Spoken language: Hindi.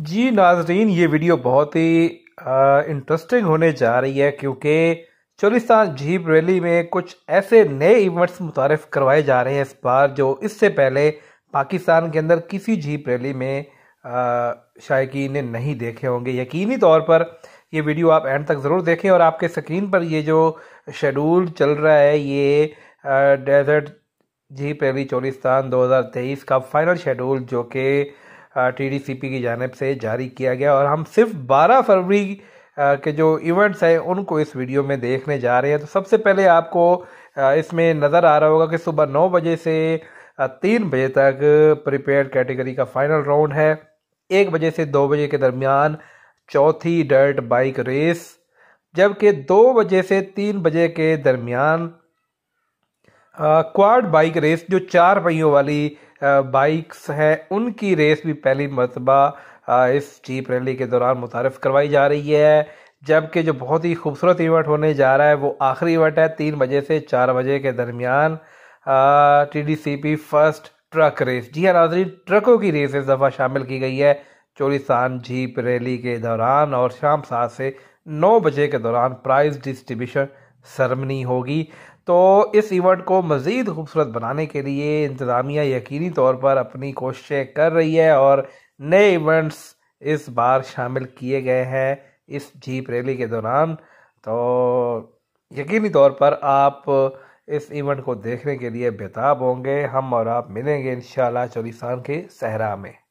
जी नाजरीन ये वीडियो बहुत ही इंटरेस्टिंग होने जा रही है क्योंकि चोलिस्तान जीप रैली में कुछ ऐसे नए इवेंट्स मुतारफ़ करवाए जा रहे हैं इस बार जो इससे पहले पाकिस्तान के अंदर किसी जीप रैली में शायक ने नहीं देखे होंगे यकीनी तौर पर ये वीडियो आप एंड तक ज़रूर देखें और आपके स्क्रीन पर ये जो शेड्यूल चल रहा है ये डेजर्ट जीप रैली चोलिस्तान दो का फाइनल शेड्यूल जो कि टी की जानब से जारी किया गया और हम सिर्फ बारह फरवरी के जो इवेंट्स हैं उनको इस वीडियो में देखने जा रहे हैं तो सबसे पहले आपको इसमें नज़र आ रहा होगा कि सुबह नौ बजे से तीन बजे तक प्रिपेयर कैटेगरी का फाइनल राउंड है एक बजे से दो बजे के दरमियान चौथी डर्ट बाइक रेस जबकि दो बजे से तीन बजे के दरमियान क्वाड बाइक रेस जो चार पहियों वाली बाइक्स हैं उनकी रेस भी पहली मरतबा इस चीप रैली के दौरान मुतारफ़ करवाई जा रही है जबकि जो बहुत ही खूबसूरत इवेंट होने जा रहा है वो आखिरी इवेंट है तीन बजे से चार बजे के दरमियान T D C P first truck race जी हाँ नाजरीन ट्रकों की रेस इस दफ़ा शामिल की गई है चोरीसान जीप रैली के दौरान और शाम सात से नौ बजे के दौरान प्राइज डिस्ट्रीब्यूशन सरमनी होगी तो इस इवेंट को मज़ीद खूबसूरत बनाने के लिए इंतज़ामिया यकीनी तौर पर अपनी कोशिशें कर रही है और नए इवेंट्स इस बार शामिल किए गए हैं इस जीप रैली के दौरान तो यकीनी तौर पर आप इस इवेंट को देखने के लिए बेताब होंगे हम और आप मिलेंगे इन शाला के सहरा में